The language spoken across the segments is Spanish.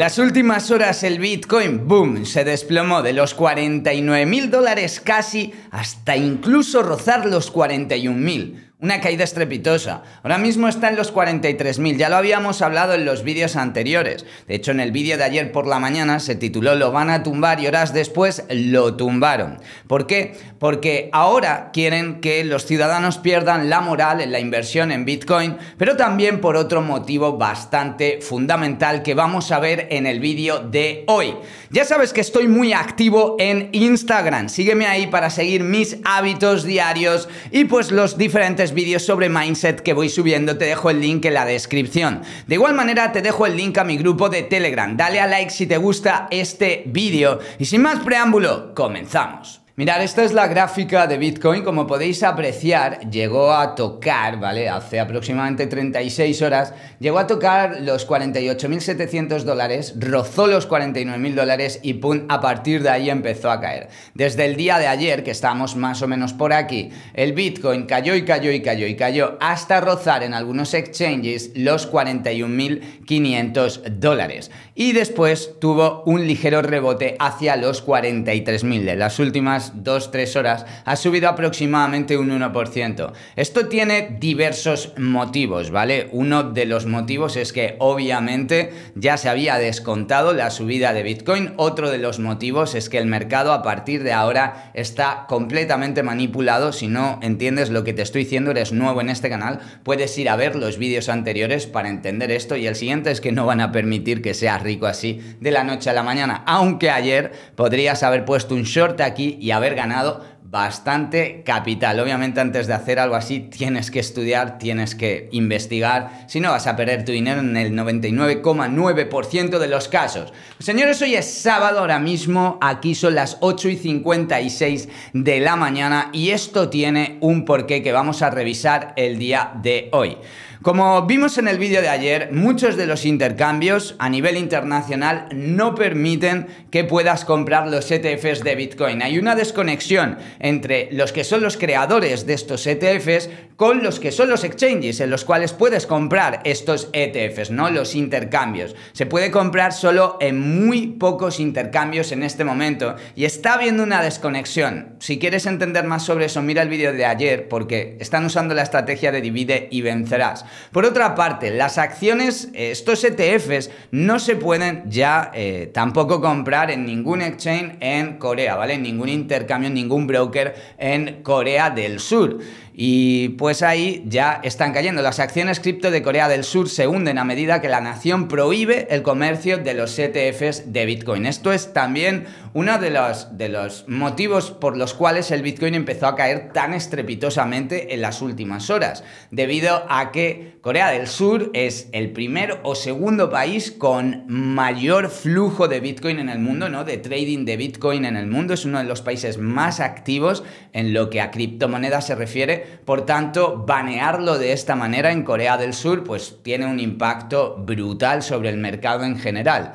Las últimas horas el Bitcoin, boom, se desplomó de los 49 mil dólares casi hasta incluso rozar los 41 mil. Una caída estrepitosa. Ahora mismo está en los 43.000, ya lo habíamos hablado en los vídeos anteriores. De hecho, en el vídeo de ayer por la mañana se tituló Lo van a tumbar y horas después lo tumbaron. ¿Por qué? Porque ahora quieren que los ciudadanos pierdan la moral en la inversión en Bitcoin, pero también por otro motivo bastante fundamental que vamos a ver en el vídeo de hoy. Ya sabes que estoy muy activo en Instagram, sígueme ahí para seguir mis hábitos diarios y pues los diferentes vídeos sobre mindset que voy subiendo, te dejo el link en la descripción. De igual manera, te dejo el link a mi grupo de Telegram. Dale a like si te gusta este vídeo. Y sin más preámbulo, comenzamos. Mirad, esta es la gráfica de Bitcoin. Como podéis apreciar, llegó a tocar, ¿vale? Hace aproximadamente 36 horas, llegó a tocar los 48.700 dólares, rozó los 49.000 dólares y pum, a partir de ahí empezó a caer. Desde el día de ayer, que estamos más o menos por aquí, el Bitcoin cayó y cayó y cayó y cayó hasta rozar en algunos exchanges los 41.500 dólares. Y después tuvo un ligero rebote hacia los 43.000 de las últimas dos 2 horas ha subido aproximadamente un 1%. Esto tiene diversos motivos, ¿vale? Uno de los motivos es que obviamente ya se había descontado la subida de Bitcoin. Otro de los motivos es que el mercado a partir de ahora está completamente manipulado. Si no entiendes lo que te estoy diciendo, eres nuevo en este canal, puedes ir a ver los vídeos anteriores para entender esto. Y el siguiente es que no van a permitir que seas rico así de la noche a la mañana. Aunque ayer podrías haber puesto un short aquí y y haber ganado bastante capital. Obviamente antes de hacer algo así tienes que estudiar, tienes que investigar, si no vas a perder tu dinero en el 99,9% de los casos. Señores, hoy es sábado ahora mismo, aquí son las 8 y 56 de la mañana y esto tiene un porqué que vamos a revisar el día de hoy. Como vimos en el vídeo de ayer, muchos de los intercambios a nivel internacional no permiten que puedas comprar los ETFs de Bitcoin. Hay una desconexión entre los que son los creadores de estos ETFs con los que son los exchanges en los cuales puedes comprar estos ETFs, ¿no? Los intercambios. Se puede comprar solo en muy pocos intercambios en este momento y está habiendo una desconexión. Si quieres entender más sobre eso, mira el vídeo de ayer porque están usando la estrategia de divide y vencerás. Por otra parte, las acciones, eh, estos ETFs, no se pueden ya eh, tampoco comprar en ningún exchange en Corea, ¿vale? ningún intercambio, en ningún broker en Corea del Sur. Y pues ahí ya están cayendo. Las acciones cripto de Corea del Sur se hunden a medida que la nación prohíbe el comercio de los ETFs de Bitcoin. Esto es también uno de los, de los motivos por los cuales el Bitcoin empezó a caer tan estrepitosamente en las últimas horas, debido a que Corea del Sur es el primer o segundo país con mayor flujo de Bitcoin en el mundo, ¿no? De trading de Bitcoin en el mundo. Es uno de los países más activos en lo que a criptomonedas se refiere por tanto, banearlo de esta manera en Corea del Sur pues tiene un impacto brutal sobre el mercado en general.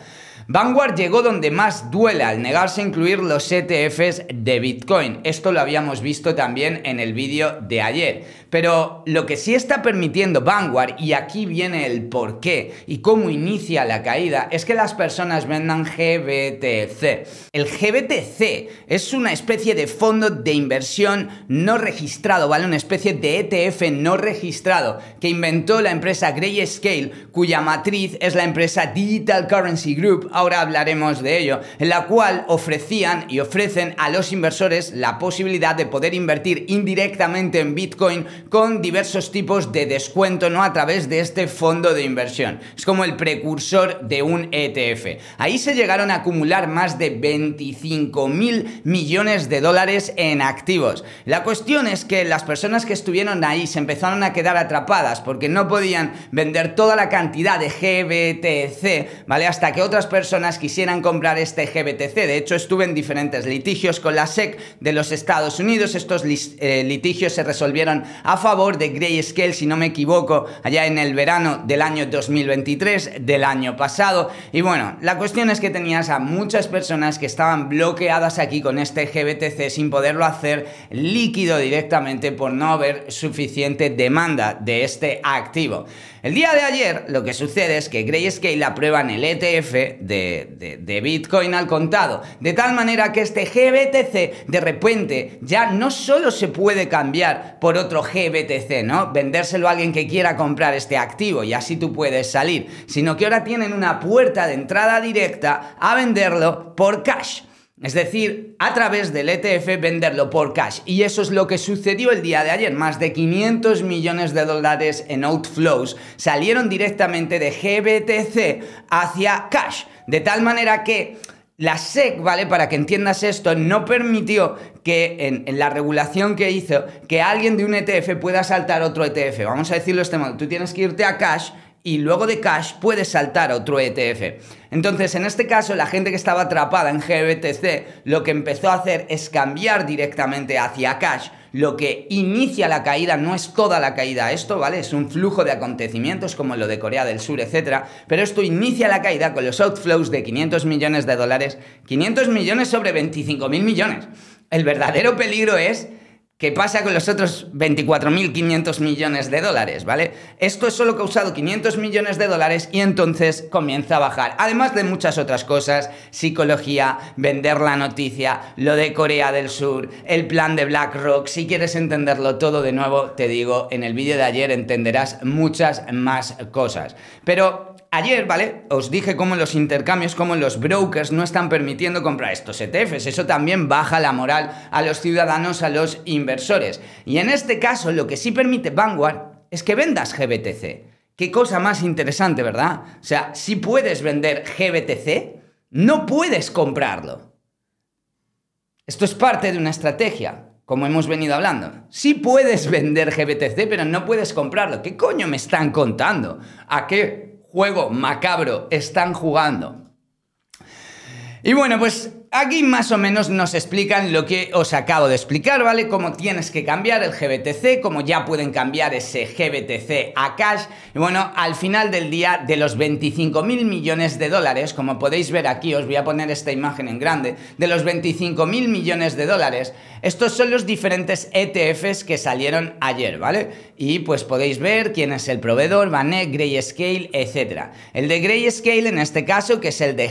Vanguard llegó donde más duele al negarse a incluir los ETFs de Bitcoin. Esto lo habíamos visto también en el vídeo de ayer. Pero lo que sí está permitiendo Vanguard, y aquí viene el por qué y cómo inicia la caída, es que las personas vendan GBTC. El GBTC es una especie de fondo de inversión no registrado, ¿vale? Una especie de ETF no registrado que inventó la empresa Grayscale, cuya matriz es la empresa Digital Currency Group, ahora hablaremos de ello, en la cual ofrecían y ofrecen a los inversores la posibilidad de poder invertir indirectamente en Bitcoin con diversos tipos de descuento, ¿no? A través de este fondo de inversión. Es como el precursor de un ETF. Ahí se llegaron a acumular más de 25 mil millones de dólares en activos. La cuestión es que las personas que estuvieron ahí se empezaron a quedar atrapadas porque no podían vender toda la cantidad de GBTC, ¿vale? Hasta que otras personas quisieran comprar este GBTC. De hecho, estuve en diferentes litigios con la SEC de los Estados Unidos. Estos eh, litigios se resolvieron a favor de Grayscale, si no me equivoco, allá en el verano del año 2023, del año pasado. Y bueno, la cuestión es que tenías a muchas personas que estaban bloqueadas aquí con este GBTC sin poderlo hacer líquido directamente por no haber suficiente demanda de este activo. El día de ayer lo que sucede es que Grayscale aprueban el ETF de de, Bitcoin al contado. De tal manera que este GBTC de repente ya no solo se puede cambiar por otro GBTC, ¿no? Vendérselo a alguien que quiera comprar este activo y así tú puedes salir, sino que ahora tienen una puerta de entrada directa a venderlo por cash. Es decir, a través del ETF venderlo por cash. Y eso es lo que sucedió el día de ayer. Más de 500 millones de dólares en outflows salieron directamente de GBTC hacia cash. De tal manera que la SEC, ¿vale? Para que entiendas esto, no permitió que en, la regulación que hizo, que alguien de un ETF pueda saltar otro ETF. Vamos a decirlo este modo. Tú tienes que irte a cash y luego de cash puede saltar otro ETF. Entonces, en este caso, la gente que estaba atrapada en GBTC lo que empezó a hacer es cambiar directamente hacia cash. Lo que inicia la caída no es toda la caída, esto, ¿vale? Es un flujo de acontecimientos como lo de Corea del Sur, etcétera, pero esto inicia la caída con los outflows de 500 millones de dólares, 500 millones sobre 25 mil millones. El verdadero peligro es ¿Qué pasa con los otros 24.500 millones de dólares, ¿vale? Esto es solo causado 500 millones de dólares y entonces comienza a bajar. Además de muchas otras cosas, psicología, vender la noticia, lo de Corea del Sur, el plan de BlackRock. Si quieres entenderlo todo de nuevo, te digo, en el vídeo de ayer entenderás muchas más cosas. Pero Ayer, ¿vale? Os dije cómo los intercambios, cómo los brokers no están permitiendo comprar estos ETFs. Eso también baja la moral a los ciudadanos, a los inversores. Y en este caso, lo que sí permite Vanguard es que vendas GBTC. Qué cosa más interesante, ¿verdad? O sea, si puedes vender GBTC, no puedes comprarlo. Esto es parte de una estrategia, como hemos venido hablando. Sí puedes vender GBTC, pero no puedes comprarlo. ¿Qué coño me están contando? ¿A qué juego macabro están jugando. Y bueno, pues Aquí más o menos nos explican lo que os acabo de explicar, ¿vale? Cómo tienes que cambiar el GBTC, cómo ya pueden cambiar ese GBTC a cash. Y bueno, al final del día, de los 25 mil millones de dólares, como podéis ver aquí, os voy a poner esta imagen en grande, de los 25 mil millones de dólares, estos son los diferentes ETFs que salieron ayer, ¿vale? Y pues podéis ver quién es el proveedor, Banet, Grayscale, etc. El de Grayscale, en este caso, que es el de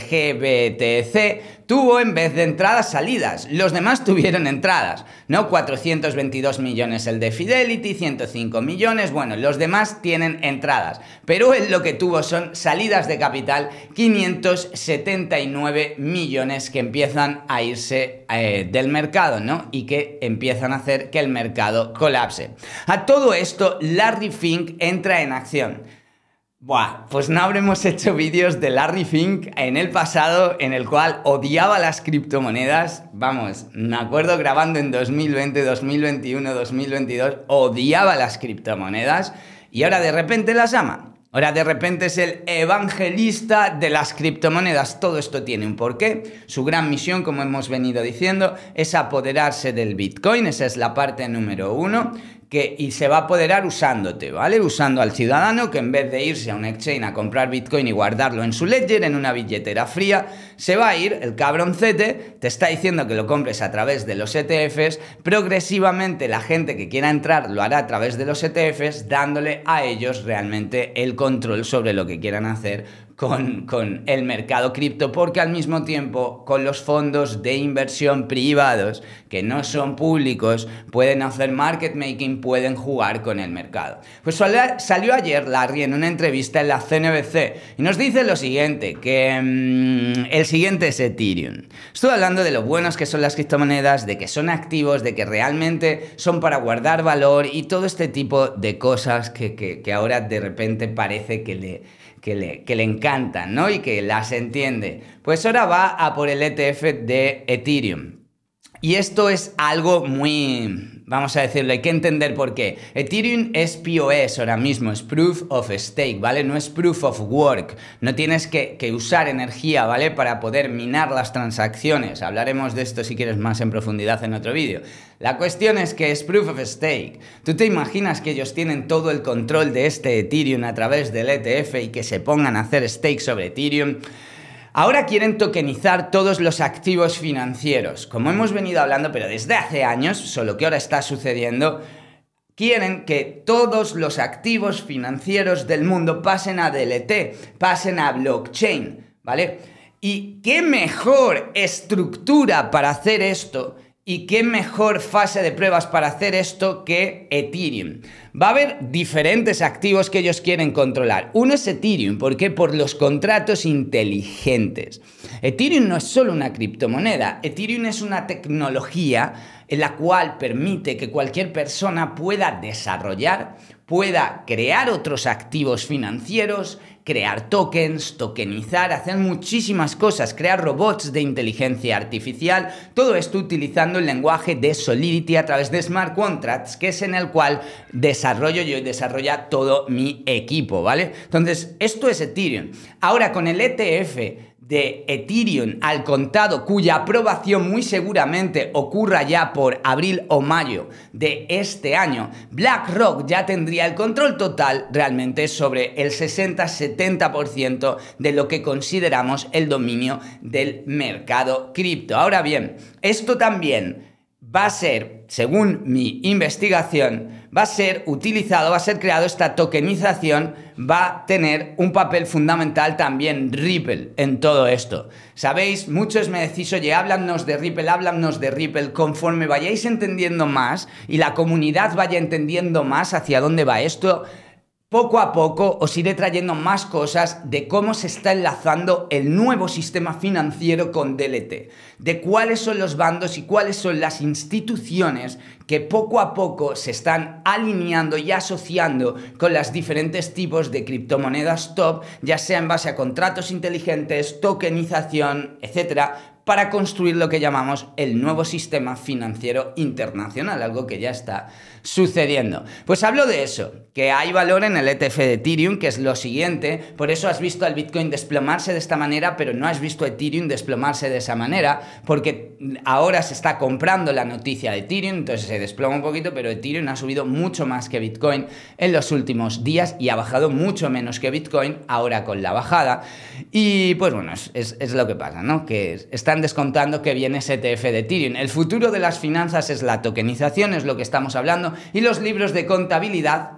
GBTC, tuvo en en vez de entradas, salidas. Los demás tuvieron entradas, ¿no? 422 millones el de Fidelity, 105 millones, bueno, los demás tienen entradas. Pero él lo que tuvo son salidas de capital, 579 millones que empiezan a irse eh, del mercado, ¿no? Y que empiezan a hacer que el mercado colapse. A todo esto, Larry Fink entra en acción. Buah, pues no habremos hecho vídeos de Larry Fink en el pasado en el cual odiaba las criptomonedas. Vamos, me acuerdo grabando en 2020, 2021, 2022, odiaba las criptomonedas y ahora de repente las ama. Ahora de repente es el evangelista de las criptomonedas. Todo esto tiene un porqué. Su gran misión, como hemos venido diciendo, es apoderarse del Bitcoin. Esa es la parte número uno que, y se va a apoderar usándote, ¿vale? Usando al ciudadano que en vez de irse a un exchange a comprar Bitcoin y guardarlo en su ledger, en una billetera fría, se va a ir, el cabroncete, te está diciendo que lo compres a través de los ETFs, progresivamente la gente que quiera entrar lo hará a través de los ETFs, dándole a ellos realmente el control sobre lo que quieran hacer con, el mercado cripto, porque al mismo tiempo con los fondos de inversión privados, que no son públicos, pueden hacer market making, pueden jugar con el mercado. Pues salió ayer Larry en una entrevista en la CNBC y nos dice lo siguiente, que mm, el siguiente es Ethereum. Estoy hablando de lo buenas que son las criptomonedas, de que son activos, de que realmente son para guardar valor y todo este tipo de cosas que ahora de repente parece que le que le, encantan, ¿no? Y que las entiende. Pues ahora va a por el ETF de Ethereum. Y esto es algo muy, vamos a decirlo, hay que entender por qué. Ethereum es POS ahora mismo, es Proof of Stake, ¿vale? No es Proof of Work. No tienes que, usar energía, ¿vale? Para poder minar las transacciones. Hablaremos de esto si quieres más en profundidad en otro vídeo. La cuestión es que es Proof of Stake. ¿Tú te imaginas que ellos tienen todo el control de este Ethereum a través del ETF y que se pongan a hacer stake sobre Ethereum? Ahora quieren tokenizar todos los activos financieros, como hemos venido hablando, pero desde hace años, solo que ahora está sucediendo, quieren que todos los activos financieros del mundo pasen a DLT, pasen a blockchain, ¿vale? Y qué mejor estructura para hacer esto y qué mejor fase de pruebas para hacer esto que Ethereum. Va a haber diferentes activos que ellos quieren controlar. Uno es Ethereum, ¿por qué? Por los contratos inteligentes. Ethereum no es solo una criptomoneda, Ethereum es una tecnología en la cual permite que cualquier persona pueda desarrollar, pueda crear otros activos financieros crear tokens, tokenizar, hacer muchísimas cosas, crear robots de inteligencia artificial, todo esto utilizando el lenguaje de Solidity a través de smart contracts, que es en el cual desarrollo yo y desarrolla todo mi equipo, ¿vale? Entonces, esto es Ethereum. Ahora con el ETF de Ethereum al contado, cuya aprobación muy seguramente ocurra ya por abril o mayo de este año, BlackRock ya tendría el control total realmente sobre el 60-70% de lo que consideramos el dominio del mercado cripto. Ahora bien, esto también va a ser, según mi investigación, va a ser utilizado, va a ser creado esta tokenización, va a tener un papel fundamental también Ripple en todo esto. Sabéis, muchos me decís, oye, háblanos de Ripple, háblanos de Ripple, conforme vayáis entendiendo más y la comunidad vaya entendiendo más hacia dónde va esto, poco a poco os iré trayendo más cosas de cómo se está enlazando el nuevo sistema financiero con DLT, de cuáles son los bandos y cuáles son las instituciones que poco a poco se están alineando y asociando con los diferentes tipos de criptomonedas top, ya sea en base a contratos inteligentes, tokenización, etcétera, para construir lo que llamamos el nuevo sistema financiero internacional, algo que ya está sucediendo. Pues hablo de eso, que hay valor en el ETF de Ethereum, que es lo siguiente, por eso has visto al Bitcoin desplomarse de esta manera, pero no has visto a Ethereum desplomarse de esa manera, porque ahora se está comprando la noticia de Ethereum, entonces se desploma un poquito, pero Ethereum ha subido mucho más que Bitcoin en los últimos días y ha bajado mucho menos que Bitcoin ahora con la bajada. Y pues bueno, es, lo que pasa, ¿no? Que está descontando que viene ETF e de Tyrion. El futuro de las finanzas es la tokenización, es lo que estamos hablando, y los libros de contabilidad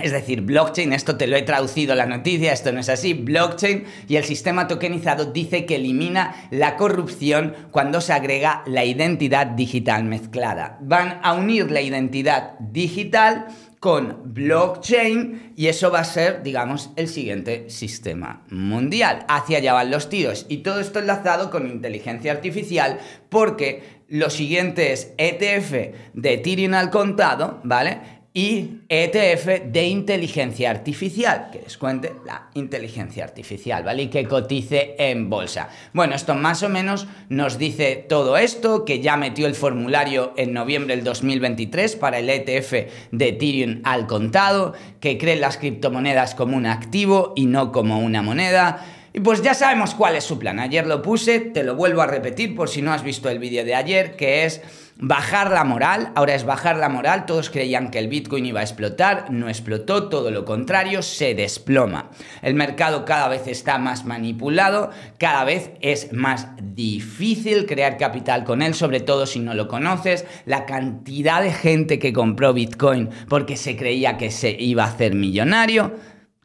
es decir, blockchain, esto te lo he traducido la noticia, esto no es así, blockchain y el sistema tokenizado dice que elimina la corrupción cuando se agrega la identidad digital mezclada. Van a unir la identidad digital con blockchain y eso va a ser, digamos, el siguiente sistema mundial. Hacia allá van los tiros y todo esto enlazado con inteligencia artificial porque los siguientes ETF de Tirin al contado, ¿vale? y ETF de inteligencia artificial, que cuente la inteligencia artificial, ¿vale? Y que cotice en bolsa. Bueno, esto más o menos nos dice todo esto, que ya metió el formulario en noviembre del 2023 para el ETF de Ethereum al contado, que cree las criptomonedas como un activo y no como una moneda y pues ya sabemos cuál es su plan. Ayer lo puse, te lo vuelvo a repetir por si no has visto el vídeo de ayer, que es bajar la moral. Ahora es bajar la moral. Todos creían que el Bitcoin iba a explotar, no explotó, todo lo contrario, se desploma. El mercado cada vez está más manipulado, cada vez es más difícil crear capital con él, sobre todo si no lo conoces. La cantidad de gente que compró Bitcoin porque se creía que se iba a hacer millonario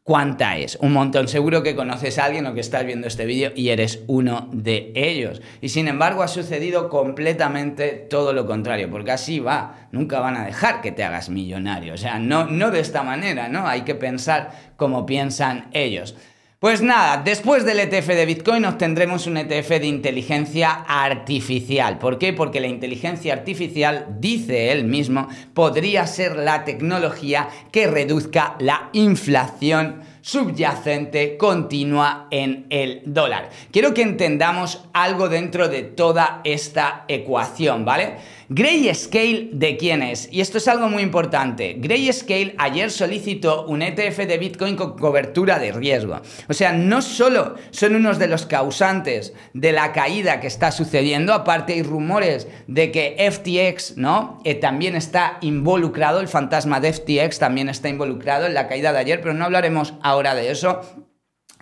¿Cuánta es? Un montón. Seguro que conoces a alguien o que estás viendo este vídeo y eres uno de ellos. Y sin embargo ha sucedido completamente todo lo contrario, porque así va. Nunca van a dejar que te hagas millonario. O sea, no, no de esta manera, ¿no? Hay que pensar como piensan ellos. Pues nada, después del ETF de Bitcoin obtendremos un ETF de inteligencia artificial. ¿Por qué? Porque la inteligencia artificial, dice él mismo, podría ser la tecnología que reduzca la inflación subyacente continua en el dólar. Quiero que entendamos algo dentro de toda esta ecuación, ¿vale? Scale ¿de quién es? Y esto es algo muy importante. Scale ayer solicitó un ETF de Bitcoin con cobertura de riesgo. O sea, no solo son unos de los causantes de la caída que está sucediendo, aparte hay rumores de que FTX, ¿no? Eh, también está involucrado, el fantasma de FTX también está involucrado en la caída de ayer, pero no hablaremos ahora de eso.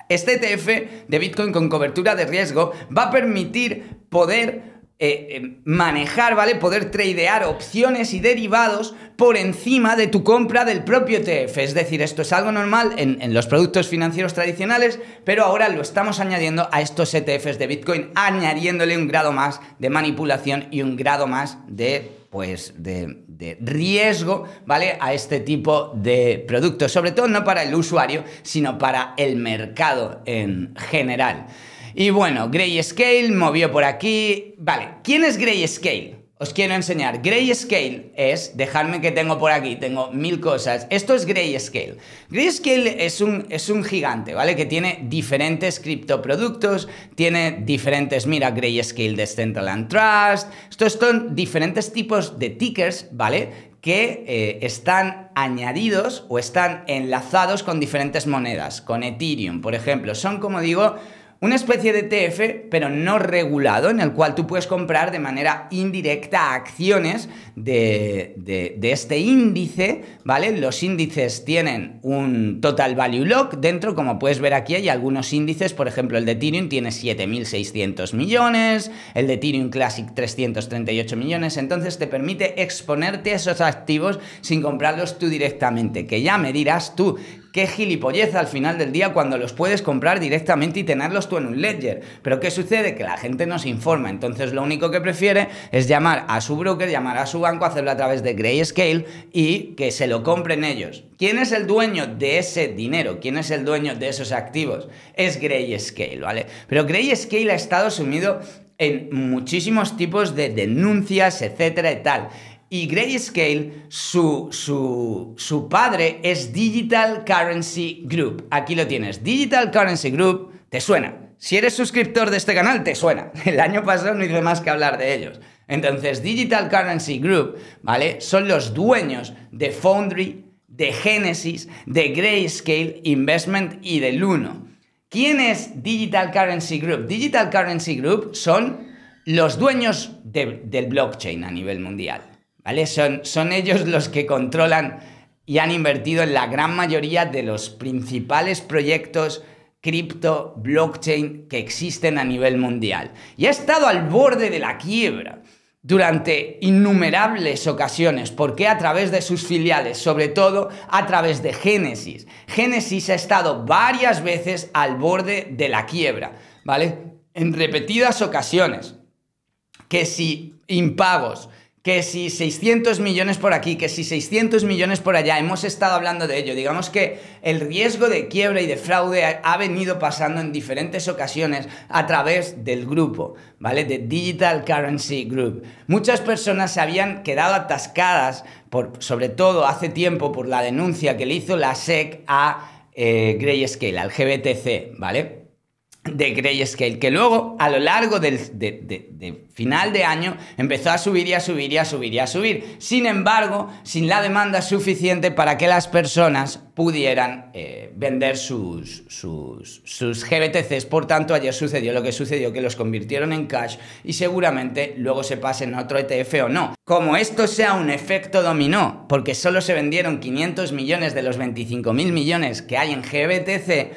Este ETF de Bitcoin con cobertura de riesgo va a permitir poder eh, eh, manejar, ¿vale? Poder tradear opciones y derivados por encima de tu compra del propio ETF. Es decir, esto es algo normal en, los productos financieros tradicionales, pero ahora lo estamos añadiendo a estos ETFs de Bitcoin, añadiéndole un grado más de manipulación y un grado más de pues de riesgo, ¿vale? A este tipo de productos, sobre todo no para el usuario, sino para el mercado en general. Y bueno, Grayscale movió por aquí. Vale, ¿quién es Grayscale? Os quiero enseñar. Grayscale es, dejadme que tengo por aquí, tengo mil cosas. Esto es Grayscale. Grayscale es un, es un gigante, ¿vale? Que tiene diferentes criptoproductos, tiene diferentes, mira, Grayscale de Central Trust. Estos son diferentes tipos de tickers, ¿vale? que eh, están añadidos o están enlazados con diferentes monedas, con Ethereum, por ejemplo. Son, como digo, una especie de TF, pero no regulado, en el cual tú puedes comprar de manera indirecta acciones de, este índice, ¿vale? Los índices tienen un total value lock dentro, como puedes ver aquí hay algunos índices, por ejemplo el de Ethereum tiene 7.600 millones, el de Ethereum Classic 338 millones, entonces te permite exponerte a esos activos sin comprarlos tú directamente, que ya me dirás tú Qué gilipollez al final del día cuando los puedes comprar directamente y tenerlos tú en un ledger. Pero ¿qué sucede? Que la gente no se informa. Entonces lo único que prefiere es llamar a su broker, llamar a su banco, hacerlo a través de Grayscale y que se lo compren ellos. ¿Quién es el dueño de ese dinero? ¿Quién es el dueño de esos activos? Es Grayscale, ¿vale? Pero Grayscale ha estado sumido en muchísimos tipos de denuncias, etcétera y tal. Y Grayscale, su, padre es Digital Currency Group. Aquí lo tienes. Digital Currency Group, te suena. Si eres suscriptor de este canal, te suena. El año pasado no hice más que hablar de ellos. Entonces, Digital Currency Group, ¿vale? Son los dueños de Foundry, de Genesis, de Grayscale Investment y de Luno. ¿Quién es Digital Currency Group? Digital Currency Group son los dueños del blockchain a nivel mundial. ¿vale? Son, son ellos los que controlan y han invertido en la gran mayoría de los principales proyectos cripto, blockchain que existen a nivel mundial. Y ha estado al borde de la quiebra durante innumerables ocasiones, porque a través de sus filiales, sobre todo a través de Genesis Genesis ha estado varias veces al borde de la quiebra, ¿vale? En repetidas ocasiones. Que si impagos, que si 600 millones por aquí, que si 600 millones por allá, hemos estado hablando de ello. Digamos que el riesgo de quiebra y de fraude ha venido pasando en diferentes ocasiones a través del grupo, ¿vale? De Digital Currency Group. Muchas personas se habían quedado atascadas, sobre todo hace tiempo, por la denuncia que le hizo la SEC a Gray eh, Grayscale, al GBTC, ¿vale? de Grayscale, que luego a lo largo del final de año empezó a subir y a subir y a subir y a subir. Sin embargo, sin la demanda suficiente para que las personas pudieran eh, vender sus, sus, sus GBTCs. Por tanto, ayer sucedió lo que sucedió, que los convirtieron en cash y seguramente luego se pasen a otro ETF o no. Como esto sea un efecto dominó, porque solo se vendieron 500 millones de los 25 mil millones que hay en GBTC,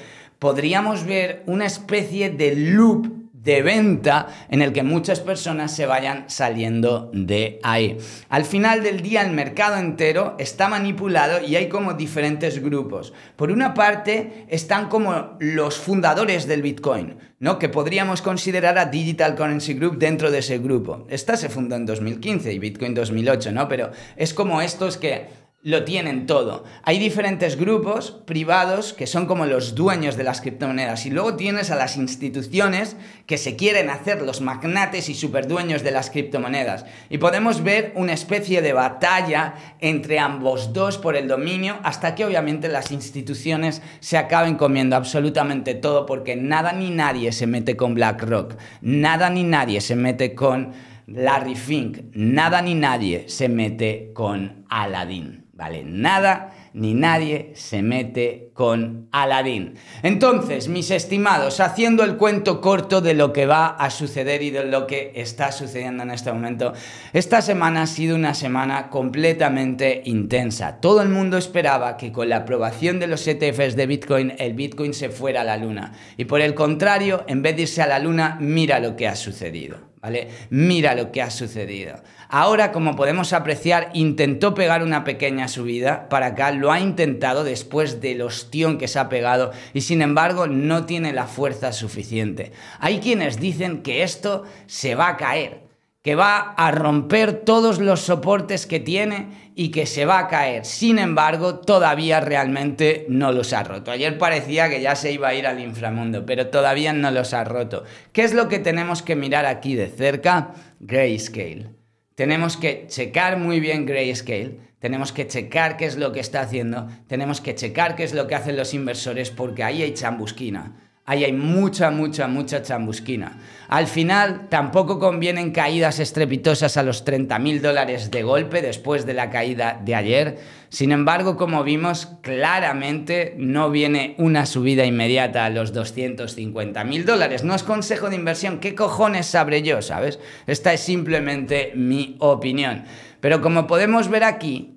podríamos ver una especie de loop de venta en el que muchas personas se vayan saliendo de ahí. Al final del día el mercado entero está manipulado y hay como diferentes grupos. Por una parte están como los fundadores del Bitcoin, ¿no? que podríamos considerar a Digital Currency Group dentro de ese grupo. Esta se fundó en 2015 y Bitcoin 2008, ¿no? pero es como estos que lo tienen todo. Hay diferentes grupos privados que son como los dueños de las criptomonedas y luego tienes a las instituciones que se quieren hacer los magnates y superdueños de las criptomonedas. Y podemos ver una especie de batalla entre ambos dos por el dominio hasta que obviamente las instituciones se acaben comiendo absolutamente todo porque nada ni nadie se mete con BlackRock, nada ni nadie se mete con Larry Fink, nada ni nadie se mete con Aladdin. Vale, nada ni nadie se mete con Aladdin. Entonces, mis estimados, haciendo el cuento corto de lo que va a suceder y de lo que está sucediendo en este momento, esta semana ha sido una semana completamente intensa. Todo el mundo esperaba que con la aprobación de los ETFs de Bitcoin el Bitcoin se fuera a la luna. Y por el contrario, en vez de irse a la luna, mira lo que ha sucedido. ¿Vale? Mira lo que ha sucedido. Ahora, como podemos apreciar, intentó pegar una pequeña subida para acá, lo ha intentado después de los que se ha pegado y sin embargo no tiene la fuerza suficiente. Hay quienes dicen que esto se va a caer, que va a romper todos los soportes que tiene y que se va a caer. Sin embargo, todavía realmente no los ha roto. Ayer parecía que ya se iba a ir al inframundo, pero todavía no los ha roto. ¿Qué es lo que tenemos que mirar aquí de cerca? Grayscale. Tenemos que checar muy bien Grayscale tenemos que checar qué es lo que está haciendo, tenemos que checar qué es lo que hacen los inversores porque ahí hay chambusquina. Ahí hay mucha, mucha, mucha chambusquina. Al final, tampoco convienen caídas estrepitosas a los 30.000 dólares de golpe después de la caída de ayer. Sin embargo, como vimos, claramente no viene una subida inmediata a los 250.000 dólares. No es consejo de inversión. ¿Qué cojones sabré yo, sabes? Esta es simplemente mi opinión. Pero como podemos ver aquí,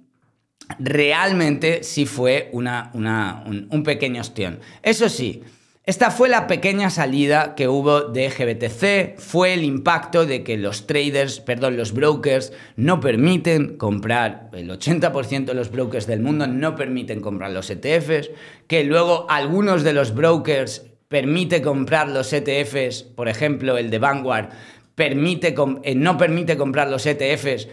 realmente sí fue una, un, un, pequeño ostión. Eso sí, esta fue la pequeña salida que hubo de GBTC, fue el impacto de que los traders, perdón, los brokers no permiten comprar, el 80% de los brokers del mundo no permiten comprar los ETFs, que luego algunos de los brokers permite comprar los ETFs, por ejemplo, el de Vanguard, permite, eh, no permite comprar los ETFs,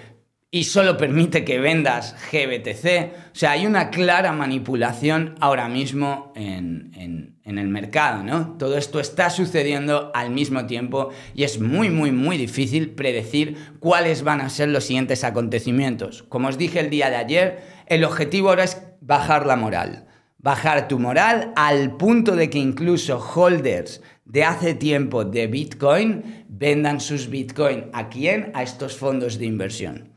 y solo permite que vendas GBTC. O sea, hay una clara manipulación ahora mismo en, el mercado, ¿no? Todo esto está sucediendo al mismo tiempo y es muy, muy, muy difícil predecir cuáles van a ser los siguientes acontecimientos. Como os dije el día de ayer, el objetivo ahora es bajar la moral bajar tu moral al punto de que incluso holders de hace tiempo de Bitcoin vendan sus Bitcoin. ¿A quién? A estos fondos de inversión.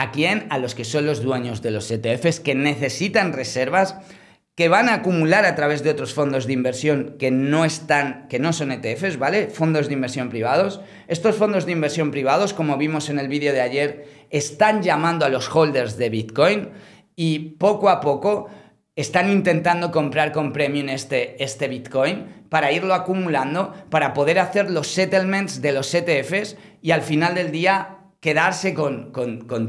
¿A quién? A los que son los dueños de los ETFs, que necesitan reservas, que van a acumular a través de otros fondos de inversión que no están, que no son ETFs, ¿vale? Fondos de inversión privados. Estos fondos de inversión privados, como vimos en el vídeo de ayer, están llamando a los holders de Bitcoin y poco a poco están intentando comprar con premium este, este Bitcoin para irlo acumulando, para poder hacer los settlements de los ETFs y al final del día quedarse con,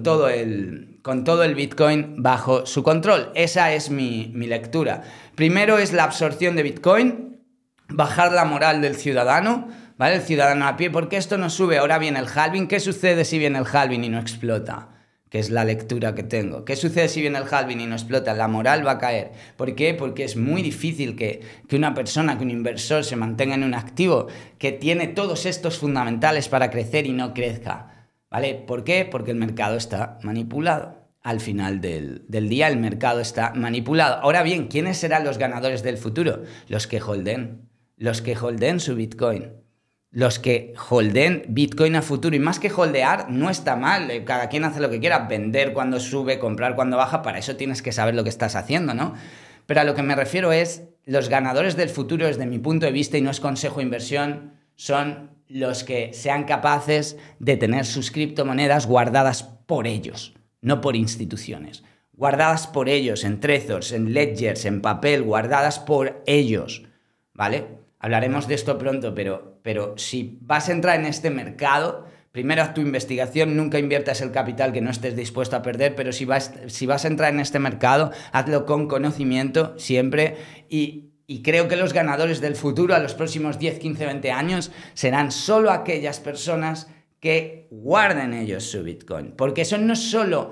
todo el, con, todo el, Bitcoin bajo su control. Esa es mi, lectura. Primero es la absorción de Bitcoin, bajar la moral del ciudadano, ¿vale? El ciudadano a pie, porque esto no sube, ahora viene el halving. ¿Qué sucede si viene el halving y no explota? que es la lectura que tengo. ¿Qué sucede si viene el halving y no explota? La moral va a caer. ¿Por qué? Porque es muy difícil que, que, una persona, que un inversor se mantenga en un activo que tiene todos estos fundamentales para crecer y no crezca. ¿Vale? ¿Por qué? Porque el mercado está manipulado. Al final del, del, día el mercado está manipulado. Ahora bien, ¿quiénes serán los ganadores del futuro? Los que holden, los que holden su Bitcoin, los que holden Bitcoin a futuro. Y más que holdear, no está mal. Eh, cada quien hace lo que quiera, vender cuando sube, comprar cuando baja. Para eso tienes que saber lo que estás haciendo, ¿no? Pero a lo que me refiero es, los ganadores del futuro, desde mi punto de vista, y no es consejo de inversión, son los que sean capaces de tener sus criptomonedas guardadas por ellos, no por instituciones. Guardadas por ellos en Trezors, en Ledgers, en papel, guardadas por ellos. ¿Vale? Hablaremos de esto pronto, pero, pero si vas a entrar en este mercado, primero haz tu investigación, nunca inviertas el capital que no estés dispuesto a perder, pero si vas, si vas a entrar en este mercado, hazlo con conocimiento siempre y y creo que los ganadores del futuro a los próximos 10, 15, 20 años serán solo aquellas personas que guarden ellos su Bitcoin. Porque eso no solo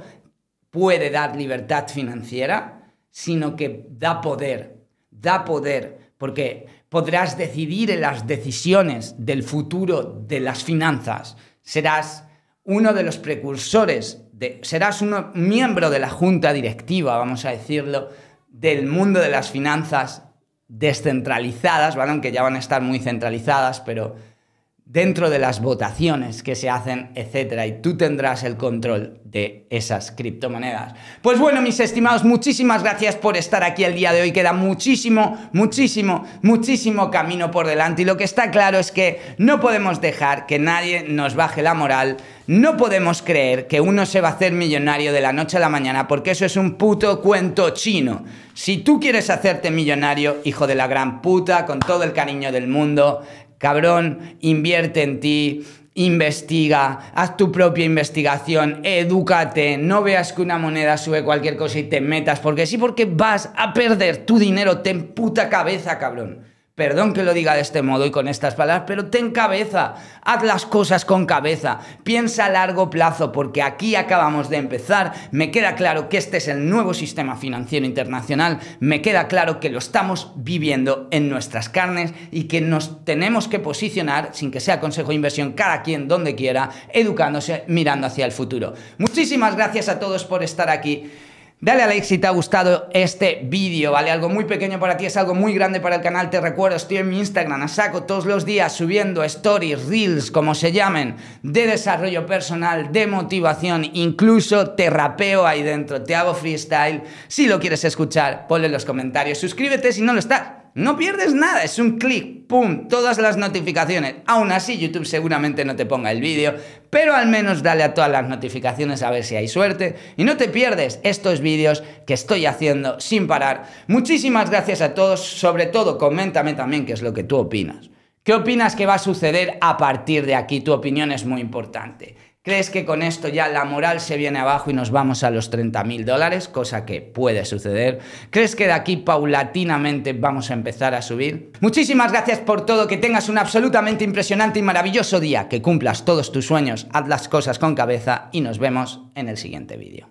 puede dar libertad financiera, sino que da poder, da poder, porque podrás decidir en las decisiones del futuro de las finanzas. Serás uno de los precursores, serás un miembro de la junta directiva, vamos a decirlo, del mundo de las finanzas descentralizadas, ¿vale? Aunque ya van a estar muy centralizadas, pero dentro de las votaciones que se hacen, etcétera, y tú tendrás el control de esas criptomonedas. Pues bueno, mis estimados, muchísimas gracias por estar aquí el día de hoy. Queda muchísimo, muchísimo, muchísimo camino por delante y lo que está claro es que no podemos dejar que nadie nos baje la moral. No podemos creer que uno se va a hacer millonario de la noche a la mañana porque eso es un puto cuento chino. Si tú quieres hacerte millonario, hijo de la gran puta, con todo el cariño del mundo, Cabrón, invierte en ti, investiga, haz tu propia investigación, edúcate, no veas que una moneda sube cualquier cosa y te metas, porque sí, porque vas a perder tu dinero, ten puta cabeza, cabrón. Perdón que lo diga de este modo y con estas palabras, pero ten cabeza, haz las cosas con cabeza, piensa a largo plazo, porque aquí acabamos de empezar, me queda claro que este es el nuevo sistema financiero internacional, me queda claro que lo estamos viviendo en nuestras carnes y que nos tenemos que posicionar, sin que sea consejo de inversión, cada quien donde quiera, educándose, mirando hacia el futuro. Muchísimas gracias a todos por estar aquí. Dale a like si te ha gustado este vídeo, ¿vale? Algo muy pequeño para ti es algo muy grande para el canal. Te recuerdo, estoy en mi Instagram, a saco todos los días subiendo stories, reels, como se llamen, de desarrollo personal, de motivación, incluso te rapeo ahí dentro, te hago freestyle. Si lo quieres escuchar, ponle en los comentarios. Suscríbete si no lo estás. No pierdes nada, es un clic, pum, todas las notificaciones. Aún así, YouTube seguramente no te ponga el vídeo, pero al menos dale a todas las notificaciones a ver si hay suerte. Y no te pierdes estos vídeos que estoy haciendo sin parar. Muchísimas gracias a todos, sobre todo coméntame también qué es lo que tú opinas. ¿Qué opinas que va a suceder a partir de aquí? Tu opinión es muy importante. ¿Crees que con esto ya la moral se viene abajo y nos vamos a los 30 mil dólares? Cosa que puede suceder. ¿Crees que de aquí paulatinamente vamos a empezar a subir? Muchísimas gracias por todo, que tengas un absolutamente impresionante y maravilloso día, que cumplas todos tus sueños, haz las cosas con cabeza y nos vemos en el siguiente vídeo.